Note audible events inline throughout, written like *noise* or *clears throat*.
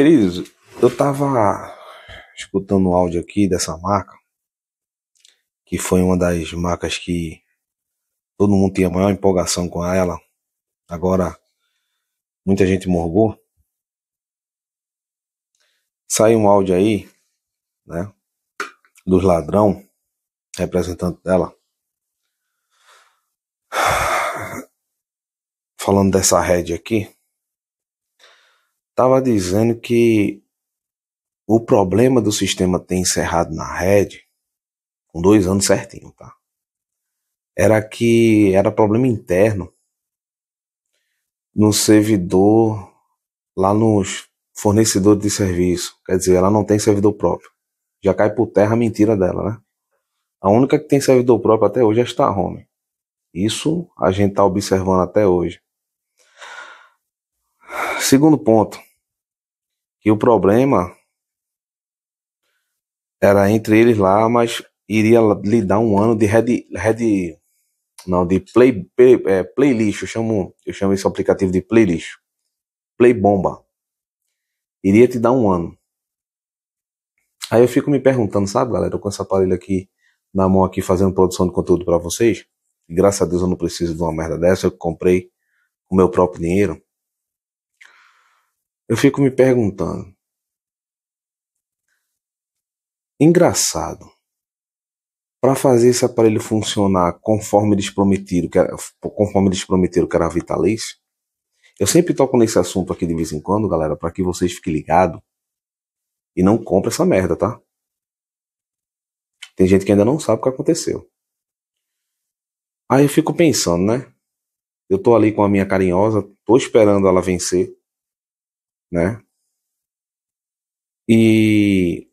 Queridos, eu tava escutando um áudio aqui dessa marca, que foi uma das marcas que todo mundo tinha maior empolgação com ela. Agora, muita gente morgou. saiu um áudio aí, né? Dos ladrão, representante dela. Falando dessa rede aqui estava dizendo que o problema do sistema ter encerrado na rede, com dois anos certinho, tá? Era que era problema interno no servidor, lá nos fornecedores de serviço. Quer dizer, ela não tem servidor próprio. Já cai por terra a mentira dela, né? A única que tem servidor próprio até hoje é a Star Home. Isso a gente está observando até hoje. Segundo ponto, e o problema era entre eles lá, mas iria lhe dar um ano de red, red não, de play, play é, playlist, eu chamo, eu chamo esse aplicativo de playlist, play bomba. Iria te dar um ano. Aí eu fico me perguntando, sabe, galera, eu com esse aparelho aqui na mão aqui fazendo produção de conteúdo para vocês, graças a Deus eu não preciso de uma merda dessa, eu comprei com meu próprio dinheiro. Eu fico me perguntando. Engraçado. Para fazer esse aparelho funcionar conforme eles prometeram que era, conforme eles prometeram que era vitalício, eu sempre toco nesse assunto aqui de vez em quando, galera, para que vocês fiquem ligados e não comprem essa merda, tá? Tem gente que ainda não sabe o que aconteceu. Aí eu fico pensando, né? Eu tô ali com a minha carinhosa, tô esperando ela vencer né? E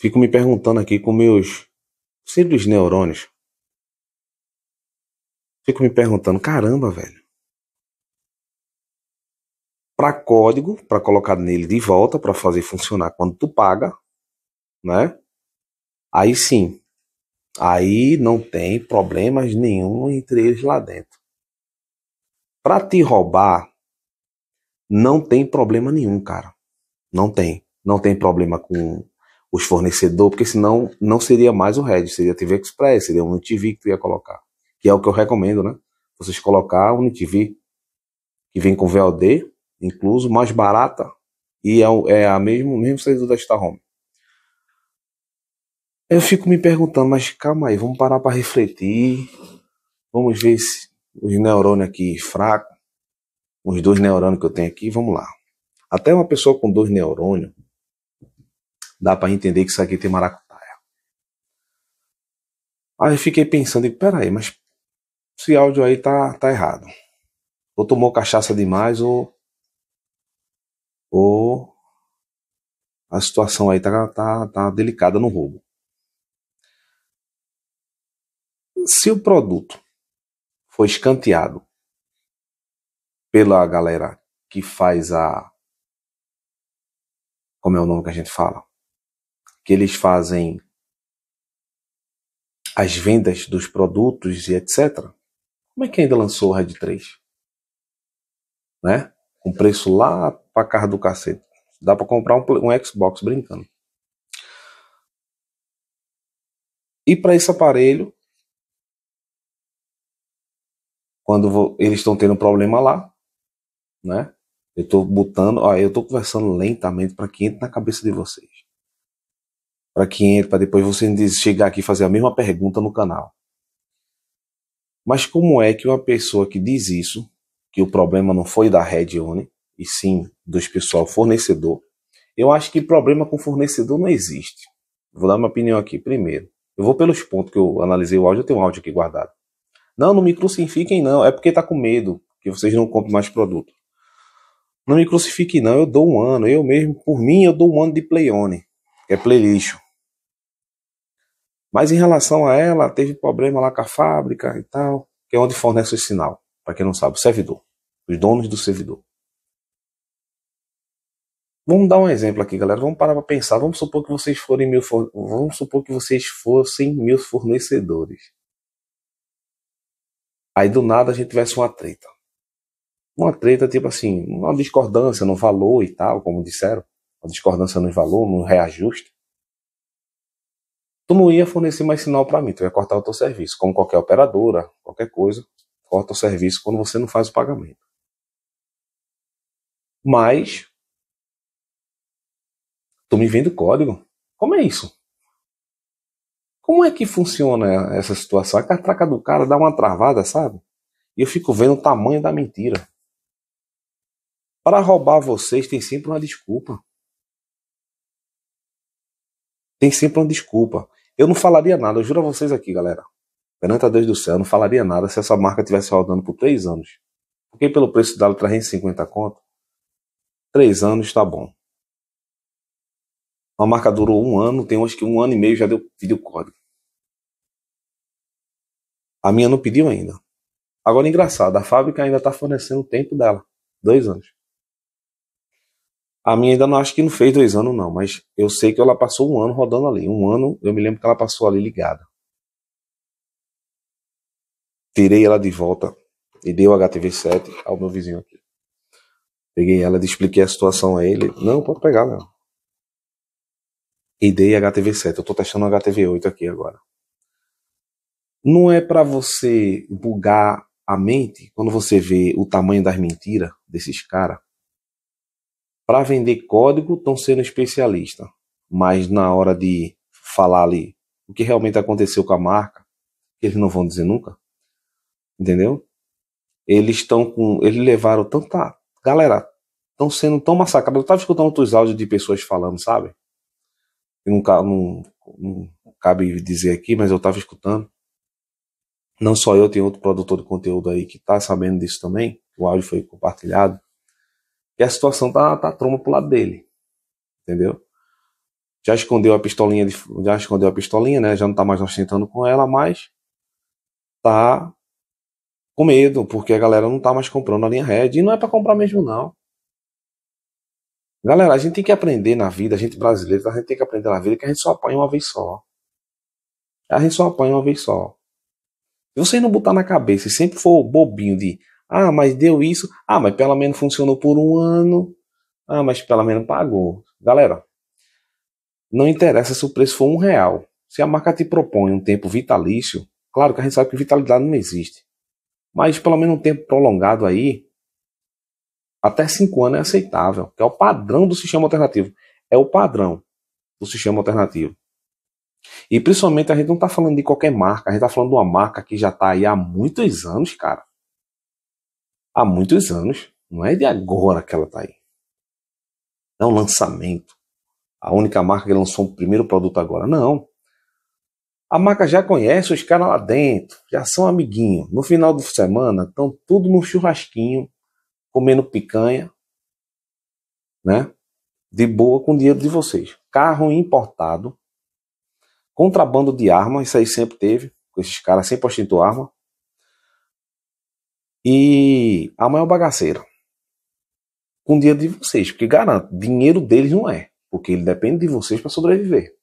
fico me perguntando aqui com meus simples neurônios. Fico me perguntando, caramba, velho. Para código, para colocar nele de volta, para fazer funcionar quando tu paga, né? Aí sim. Aí não tem problemas nenhum entre eles lá dentro. Para te roubar, não tem problema nenhum, cara. Não tem. Não tem problema com os fornecedores, porque senão não seria mais o Red, seria TV Express, seria uma TV que tu ia colocar. Que é o que eu recomendo, né? Vocês colocar o TV que vem com VOD, incluso, mais barata, e é, é a mesmo, mesmo servidor da Star Home. Eu fico me perguntando, mas calma aí, vamos parar para refletir. Vamos ver se os neurônios aqui fracos uns dois neurônios que eu tenho aqui, vamos lá. Até uma pessoa com dois neurônios, dá para entender que isso aqui tem maracutaia. Aí eu fiquei pensando, peraí, mas esse áudio aí tá, tá errado. Ou tomou cachaça demais, ou. Ou. A situação aí tá, tá, tá delicada no roubo. Se o produto foi escanteado pela galera que faz a. Como é o nome que a gente fala? Que eles fazem as vendas dos produtos e etc. Como é que ainda lançou o Red 3? Né? um preço lá pra carro do cacete. Dá para comprar um, um Xbox brincando. E para esse aparelho, quando eles estão tendo um problema lá, né? Eu estou botando, ó, eu estou conversando lentamente para que entre na cabeça de vocês. Para que entre, para depois vocês chegar aqui e fazer a mesma pergunta no canal. Mas como é que uma pessoa que diz isso, que o problema não foi da Redione, e sim dos pessoal fornecedor, eu acho que problema com fornecedor não existe. Vou dar minha opinião aqui primeiro. Eu vou pelos pontos que eu analisei o áudio, eu tenho um áudio aqui guardado. Não, não me crucifiquem não, é porque tá com medo que vocês não comprem mais produto. Não me crucifique, não. Eu dou um ano. Eu mesmo, por mim, eu dou um ano de play on. É playlist. Mas em relação a ela, teve problema lá com a fábrica e tal, que é onde fornece o sinal. Para quem não sabe, o servidor. Os donos do servidor. Vamos dar um exemplo aqui, galera. Vamos parar para pensar. Vamos supor que vocês forem mil for... vamos supor que vocês fossem meus fornecedores. Aí do nada a gente tivesse uma treta uma treta, tipo assim, uma discordância no valor e tal, como disseram, uma discordância no valor, no reajuste, tu não ia fornecer mais sinal para mim, tu ia cortar o teu serviço, como qualquer operadora, qualquer coisa, corta o serviço quando você não faz o pagamento. Mas tu me vendo código. Como é isso? Como é que funciona essa situação? A catraca do cara dá uma travada, sabe? E eu fico vendo o tamanho da mentira. Para roubar vocês tem sempre uma desculpa. Tem sempre uma desculpa. Eu não falaria nada, eu juro a vocês aqui, galera. Perante a Deus do céu, eu não falaria nada se essa marca tivesse rodando por três anos. Porque pelo preço dela, 350 conto, três anos está bom. Uma marca durou um ano, tem acho que um ano e meio já deu vídeo código. A minha não pediu ainda. Agora, engraçado, a fábrica ainda está fornecendo o tempo dela. Dois anos. A minha ainda não acho que não fez dois anos, não, mas eu sei que ela passou um ano rodando ali. Um ano, eu me lembro que ela passou ali ligada. Tirei ela de volta e dei o HTV7 ao meu vizinho aqui. Peguei ela, expliquei a situação a ele. Não, pode pegar, não. E dei HTV7. Eu tô testando o HTV8 aqui agora. Não é para você bugar a mente quando você vê o tamanho das mentiras desses caras para vender código estão sendo especialista, mas na hora de falar ali o que realmente aconteceu com a marca, eles não vão dizer nunca. Entendeu? Eles estão com. Eles levaram tanta. Galera, estão sendo tão massacrados. Eu estava escutando outros áudios de pessoas falando, sabe? Não, não, não, cabe dizer aqui, mas eu estava escutando. Não só eu, tem outro produtor de conteúdo aí que está sabendo disso também. O áudio foi compartilhado. E a situação tá, tá troma pro lado dele. Entendeu? Já escondeu a pistolinha, de, já escondeu a pistolinha, né? Já não tá mais ostentando com ela, mas tá com medo, porque a galera não tá mais comprando a linha Red. E não é para comprar mesmo, não. Galera, a gente tem que aprender na vida, a gente brasileiro, a gente tem que aprender na vida que a gente só apanha uma vez só. A gente só apanha uma vez só. Se você não botar na cabeça e sempre for bobinho de ah, mas deu isso. Ah, mas pelo menos funcionou por um ano. Ah, mas pelo menos pagou. Galera, não interessa se o preço for um real. Se a marca te propõe um tempo vitalício, claro que a gente sabe que vitalidade não existe. Mas pelo menos um tempo prolongado aí, até cinco anos é aceitável, que é o padrão do sistema alternativo. É o padrão do sistema alternativo. E principalmente a gente não está falando de qualquer marca, a gente está falando de uma marca que já está aí há muitos anos, cara há muitos anos, não é de agora que ela está aí. é um lançamento. A única marca que lançou o primeiro produto agora, não. A marca já conhece os caras lá dentro, já são amiguinhos. No final de semana, estão tudo no churrasquinho, comendo picanha, né? De boa com o dinheiro de vocês. Carro importado, contrabando de arma, isso aí sempre teve. Esses caras sempre ostentou arma. E a maior bagaceira. Com o dinheiro de vocês, porque garanto, dinheiro deles não é, porque ele depende de vocês para sobreviver.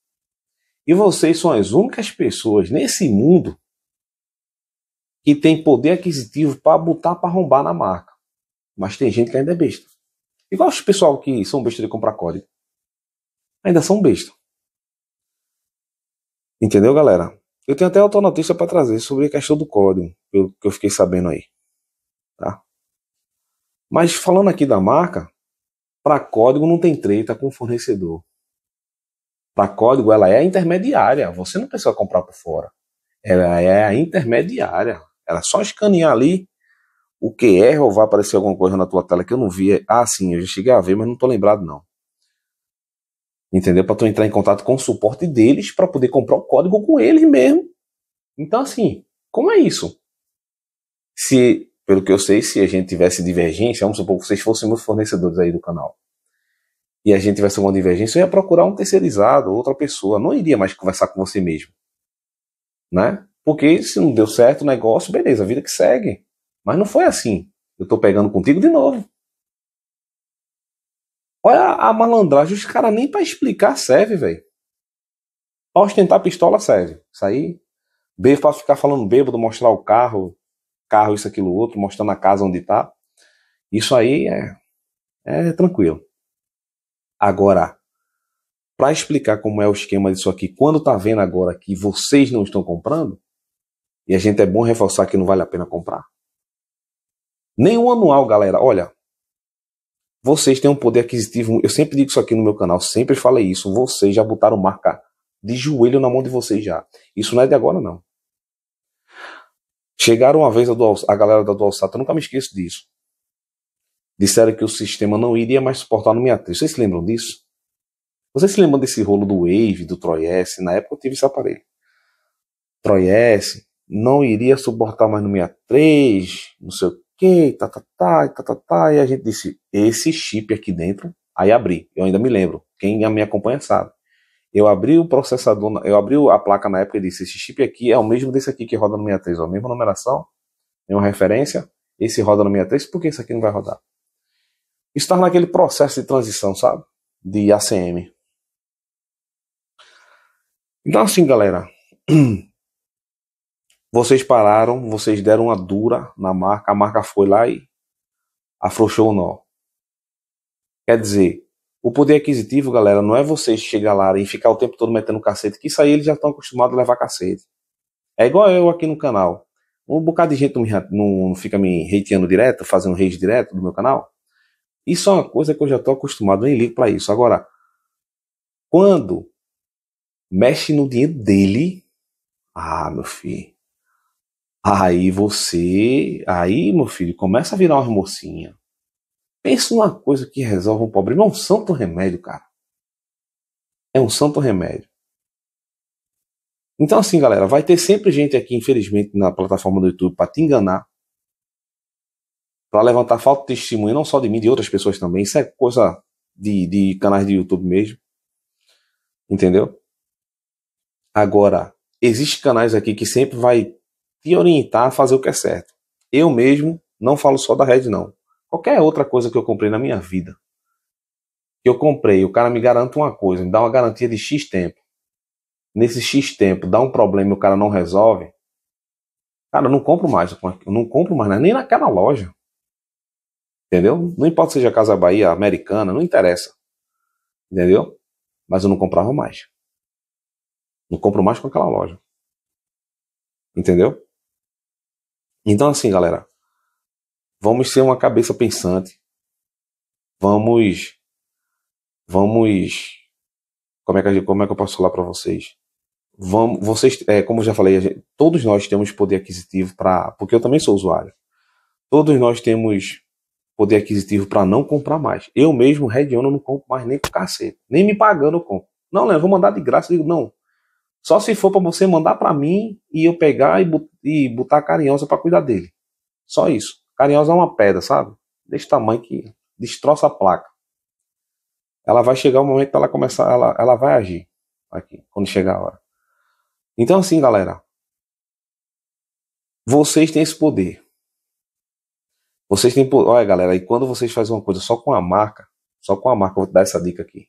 E vocês são as únicas pessoas nesse mundo que tem poder aquisitivo para botar para arrombar na marca. Mas tem gente que ainda é besta. Igual os pessoal que são besta de comprar código. Ainda são besta. Entendeu, galera? Eu tenho até outra notícia para trazer sobre a questão do código, que eu fiquei sabendo aí. Tá? Mas falando aqui da marca, para código não tem treta com fornecedor. Para código ela é a intermediária, você não precisa comprar por fora. Ela é a intermediária. Ela é só escanear ali o QR ou vai aparecer alguma coisa na tua tela que eu não vi. Ah, sim, eu já cheguei a ver, mas não tô lembrado não. Entendeu? Para tu entrar em contato com o suporte deles para poder comprar o código com eles mesmo. Então assim, como é isso? Se pelo que eu sei, se a gente tivesse divergência, vamos supor que vocês fossem meus fornecedores aí do canal, e a gente tivesse alguma divergência, eu ia procurar um terceirizado, outra pessoa, não iria mais conversar com você mesmo, né? Porque se não deu certo o negócio, beleza, a vida que segue. Mas não foi assim. Eu tô pegando contigo de novo. Olha a malandragem, os caras nem para explicar serve, velho. Pra ostentar pistola serve. Isso aí, beijo pra ficar falando bêbado, mostrar o carro, carro, isso, aquilo, outro, mostrando a casa onde está. Isso aí é, é tranquilo. Agora, para explicar como é o esquema disso aqui, quando tá vendo agora que vocês não estão comprando, e a gente é bom reforçar que não vale a pena comprar. Nenhum anual, galera. Olha, vocês têm um poder aquisitivo. Eu sempre digo isso aqui no meu canal, sempre falei isso. Vocês já botaram marca de joelho na mão de vocês já. Isso não é de agora, não. Chegaram uma vez a, Dual, a galera da DualSat, eu nunca me esqueço disso. Disseram que o sistema não iria mais suportar no 63. Vocês se lembram disso? Vocês se lembram desse rolo do Wave, do Troy S? Na época eu tive esse aparelho. Troy S não iria suportar mais no 63, não sei o que, tá, tá, tá, tá, tá, tá. E a gente disse, esse chip aqui dentro, aí abri. Eu ainda me lembro. Quem me acompanha sabe. Eu abri o processador, eu abri a placa na época e disse: esse chip aqui é o mesmo desse aqui que roda no 63, a mesma numeração, mesma referência. Esse roda no 63, por que esse aqui não vai rodar? Está naquele processo de transição, sabe? De ACM. Então, assim, galera, *clears throat* vocês pararam, vocês deram uma dura na marca, a marca foi lá e afrouxou o nó. Quer dizer, o poder aquisitivo, galera, não é você chegar lá e ficar o tempo todo metendo cacete, que isso aí eles já estão acostumados a levar cacete. É igual eu aqui no canal. Um bocado de gente não, não, fica me hateando direto, fazendo rage direto do meu canal. Isso é uma coisa que eu já estou acostumado, nem ligo para isso. Agora, quando mexe no dinheiro dele, ah, meu filho, aí você, aí, meu filho, começa a virar uma mocinha. Pensa numa coisa que resolve um problema. É um santo remédio, cara. É um santo remédio. Então, assim, galera, vai ter sempre gente aqui, infelizmente, na plataforma do YouTube para te enganar, para levantar falta de testemunho, não só de mim, de outras pessoas também. Isso é coisa de, de canais de YouTube mesmo. Entendeu? Agora, existem canais aqui que sempre vai te orientar a fazer o que é certo. Eu mesmo não falo só da rede, não. Qualquer outra coisa que eu comprei na minha vida, que eu comprei, o cara me garanta uma coisa, me dá uma garantia de X tempo. Nesse X tempo dá um problema e o cara não resolve. Cara, eu não compro mais, eu não compro mais né? nem naquela loja. Entendeu? Não importa se seja Casa Bahia, Americana, não interessa. Entendeu? Mas eu não comprava mais. Não compro mais com aquela loja. Entendeu? Então, assim, galera, Vamos ser uma cabeça pensante. Vamos. Vamos. Como é que, como é que eu posso falar para vocês? Vamos, vocês, é, como eu já falei, gente, todos nós temos poder aquisitivo para. Porque eu também sou usuário. Todos nós temos poder aquisitivo para não comprar mais. Eu mesmo, Redondo, não compro mais nem com cacete. Nem me pagando eu compro. Não, Leandro, vou mandar de graça. digo, não. Só se for para você mandar para mim e eu pegar e, botar a carinhosa para cuidar dele. Só isso. Carinhosa é uma pedra, sabe? Desse tamanho que destroça a placa. Ela vai chegar o momento que ela começar, ela, ela vai agir aqui, quando chegar a hora. Então, assim, galera, vocês têm esse poder. Vocês têm poder. Olha, galera, e quando vocês fazem uma coisa só com a marca, só com a marca, eu vou te dar essa dica aqui.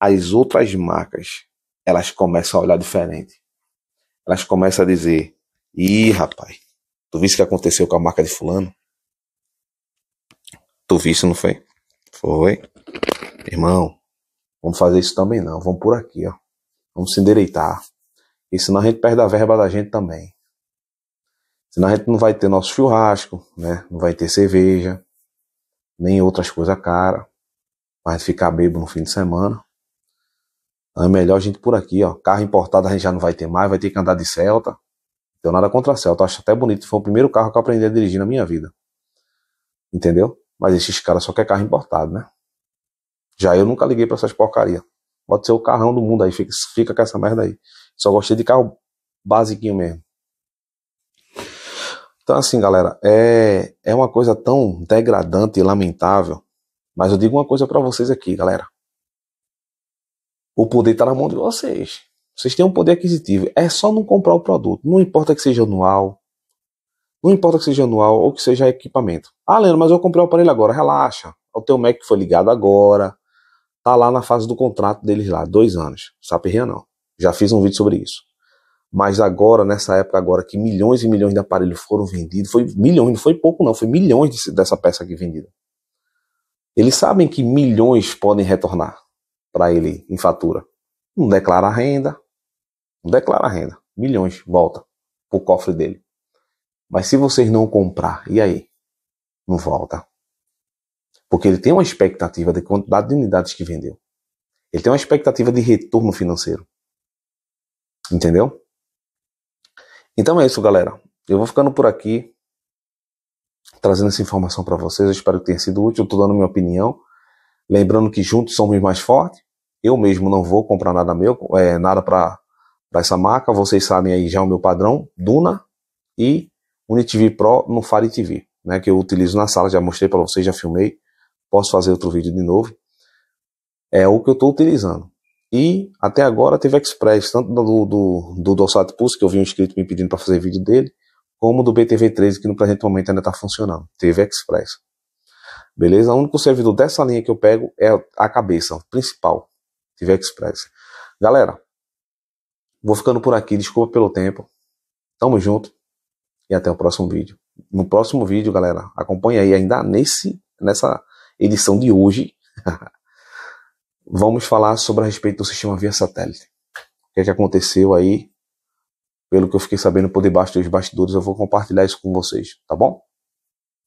As outras marcas, elas começam a olhar diferente. Elas começam a dizer: ih, rapaz, Tu viste o que aconteceu com a marca de fulano? Tu viste, não foi? Foi. Irmão, vamos fazer isso também não. Vamos por aqui, ó. Vamos se endireitar. E senão a gente perde a verba da gente também. Senão a gente não vai ter nosso churrasco, né? Não vai ter cerveja, nem outras coisas caras. Vai ficar bebo no fim de semana. Então é melhor a gente por aqui, ó. Carro importado a gente já não vai ter mais, vai ter que andar de Celta. Tenho nada contra a Celta, acho até bonito, foi o primeiro carro que eu aprendi a dirigir na minha vida. Entendeu? Mas esses caras só querem carro importado, né? Já eu nunca liguei para essas porcaria. Pode ser o carrão do mundo aí, fica, fica com essa merda aí. Só gostei de carro basiquinho mesmo. Então, assim, galera, é, é uma coisa tão degradante e lamentável. Mas eu digo uma coisa para vocês aqui, galera. O poder tá na mão de vocês. Vocês têm um poder aquisitivo. É só não comprar o produto. Não importa que seja anual. Não importa que seja anual ou que seja equipamento. Ah, Leandro, mas eu comprei o aparelho agora. Relaxa. O teu Mac foi ligado agora. Tá lá na fase do contrato deles lá. Dois anos. Saperria não. Já fiz um vídeo sobre isso. Mas agora, nessa época agora, que milhões e milhões de aparelhos foram vendidos. Foi milhões, não foi pouco não. Foi milhões de, dessa peça aqui vendida. Eles sabem que milhões podem retornar para ele em fatura. Não declara renda, declara renda, milhões, volta pro cofre dele. Mas se vocês não comprar, e aí? Não volta. Porque ele tem uma expectativa de quantidade de unidades que vendeu. Ele tem uma expectativa de retorno financeiro. Entendeu? Então é isso, galera. Eu vou ficando por aqui, trazendo essa informação para vocês. Eu espero que tenha sido útil. Estou dando minha opinião. Lembrando que juntos somos mais fortes. Eu mesmo não vou comprar nada meu, é, nada para essa marca, vocês sabem aí já o meu padrão, Duna e UniTV Pro no Fire TV, né, que eu utilizo na sala, já mostrei para vocês, já filmei, posso fazer outro vídeo de novo. É o que eu estou utilizando. E até agora teve Express, tanto do, do, do Dorsat Pulse, que eu vi um inscrito me pedindo para fazer vídeo dele, como do BTV13, que no presente momento ainda está funcionando. Teve Express. Beleza? O único servidor dessa linha que eu pego é a cabeça, principal. Teve Express. Galera, Vou ficando por aqui, desculpa pelo tempo. Tamo junto e até o próximo vídeo. No próximo vídeo, galera, acompanha aí ainda nesse nessa edição de hoje. *laughs* Vamos falar sobre a respeito do sistema via satélite. O que é que aconteceu aí? Pelo que eu fiquei sabendo por debaixo dos bastidores, eu vou compartilhar isso com vocês, tá bom?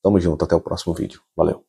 Tamo junto, até o próximo vídeo. Valeu.